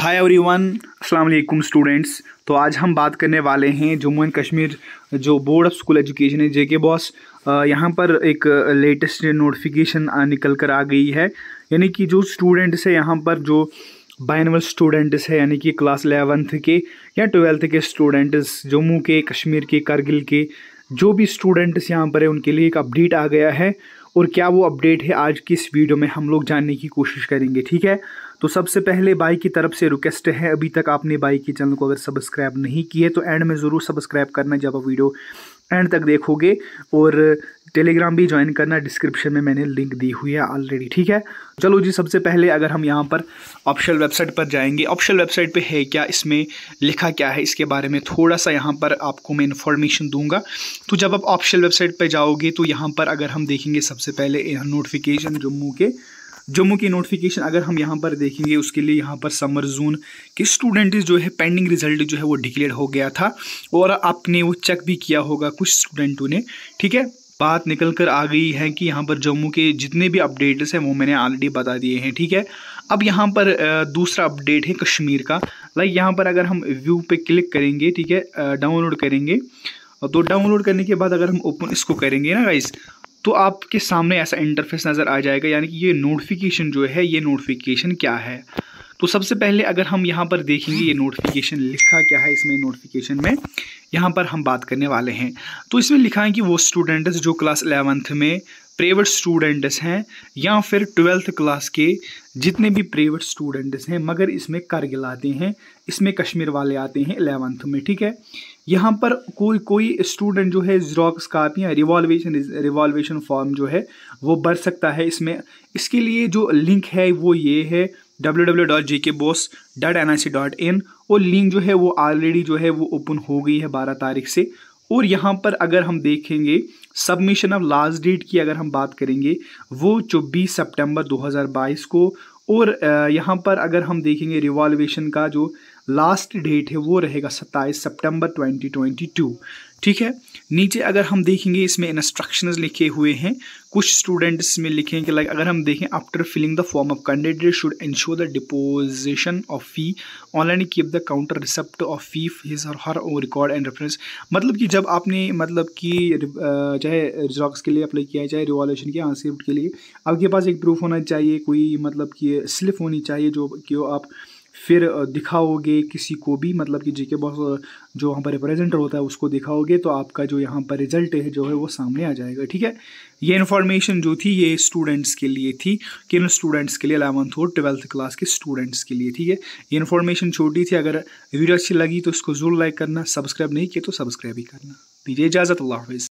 hi everyone अस्सलाम वालेकुम students तो आज हम बात करने वाले हैं जम्मू एंड कश्मीर जो बोर्ड ऑफ स्कूल एजुकेशन है जेके बॉस यहाँ पर एक लेटेस्ट नोटिफिकेशन निकल कर आ गई है यानी कि जो स्टूडेंट्स है यहाँ पर जो बाइनवल स्टूडेंट्स है यानी कि क्लास एलेवंथ के या ट्वेल्थ के स्टूडेंट्स जम्मू के कश्मीर के करगिल के जो भी स्टूडेंट्स यहाँ पर है उनके लिए एक अपडेट आ गया है और क्या वो अपडेट है आज की इस वीडियो में हम लोग जानने की कोशिश करेंगे ठीक है तो सबसे पहले बाई की तरफ से रिक्वेस्ट है अभी तक आपने बाई के चैनल को अगर सब्सक्राइब नहीं किए तो एंड में ज़रूर सब्सक्राइब करना जब आप वीडियो एंड तक देखोगे और टेलीग्राम भी ज्वाइन करना डिस्क्रिप्शन में मैंने लिंक दी हुई है ऑलरेडी ठीक है चलो जी सबसे पहले अगर हम यहाँ पर ऑप्शनल वेबसाइट पर जाएंगे ऑप्शनल वेबसाइट पे है क्या इसमें लिखा क्या है इसके बारे में थोड़ा सा यहाँ पर आपको मैं इन्फॉर्मेशन दूंगा तो जब आप ऑप्शनल वेबसाइट पर जाओगे तो यहाँ पर अगर हम देखेंगे सबसे पहले नोटिफिकेशन जम्मू के जम्मू की नोटिफिकेशन अगर हम यहाँ पर देखेंगे उसके लिए यहाँ पर समर जोन के स्टूडेंट जो है पेंडिंग रिजल्ट जो है वो डिक्लेयर हो गया था और आपने वो चेक भी किया होगा कुछ स्टूडेंटों ने ठीक है बात निकल कर आ गई है कि यहाँ पर जम्मू के जितने भी अपडेट्स हैं वो मैंने ऑलरेडी बता दिए हैं ठीक है अब यहाँ पर दूसरा अपडेट है कश्मीर का लाइक यहाँ पर अगर हम व्यू पे क्लिक करेंगे ठीक है डाउनलोड करेंगे तो डाउनलोड करने के बाद अगर हम ओपन इसको करेंगे ना गाइस तो आपके सामने ऐसा इंटरफेस नज़र आ जाएगा यानी कि ये नोटिफिकेशन जो है ये नोटिफिकेशन क्या है तो सबसे पहले अगर हम यहाँ पर देखेंगे ये नोटिफिकेशन लिखा क्या है इसमें नोटिफिकेशन में यहाँ पर हम बात करने वाले हैं तो इसमें लिखा है कि वो स्टूडेंट्स जो क्लास एलेवंथ में प्राइवेट स्टूडेंट्स हैं या फिर ट्वेल्थ क्लास के जितने भी प्राइवेट स्टूडेंट्स हैं मगर इसमें करगिल आते हैं इसमें कश्मीर वाले आते हैं एलेवंथ में ठीक है यहाँ पर कोई कोई स्टूडेंट जो है कापी कापियाँ रिवॉल्वेशन रिवॉल्वेशन फॉर्म जो है वो भर सकता है इसमें इसके लिए जो लिंक है वो ये है डब्ल्यू डब्ल्यू डॉट जे के N I C dot in और लिंक जो है वो ऑलरेडी जो है वो ओपन हो गई है बारह तारीख से और यहाँ पर अगर हम देखेंगे सबमिशन ऑफ लास्ट डेट की अगर हम बात करेंगे वो चौबीस सितंबर 2022 को और यहाँ पर अगर हम देखेंगे रिवॉल्वेशन का जो लास्ट डेट है वो रहेगा 27 सितंबर 2022 ठीक है नीचे अगर हम देखेंगे इसमें इंस्ट्रक्शंस लिखे हुए हैं कुछ स्टूडेंट्स में लिखे हैं कि लाइक अगर हम देखें after filling the form of candidate should ensure the deposition of fee online keep the counter receipt of fee his और हर रिकॉर्ड एंड रेफरेंस मतलब कि जब आपने मतलब कि uh, चाहे रिजॉक्स के लिए अप्लाई किया है चाहे रिवॉल्यूशन के आंसर के लिए आपके पास एक प्रूफ होना चाहिए कोई मतलब कि स्लिप होनी चाहिए जो कि आप फिर दिखाओगे किसी को भी मतलब कि जीके बॉस जो वहाँ पर रिप्रेजेंटर होता है उसको दिखाओगे तो आपका जो यहाँ पर रिजल्ट है जो है वो सामने आ जाएगा ठीक है ये इन्फॉर्मेशन जो थी ये स्टूडेंट्स के लिए थी किन स्टूडेंट्स के लिए अलेवंथ और ट्वेल्थ क्लास के स्टूडेंट्स के लिए ठीक है ये इन्फॉर्मेशन छोटी थी अगर वीडियो अच्छी लगी तो इसको जरूर लाइक करना सब्सक्राइब नहीं किया तो सब्सक्राइब ही करना दीजिए इजाज़त अल्लाह हाफिज़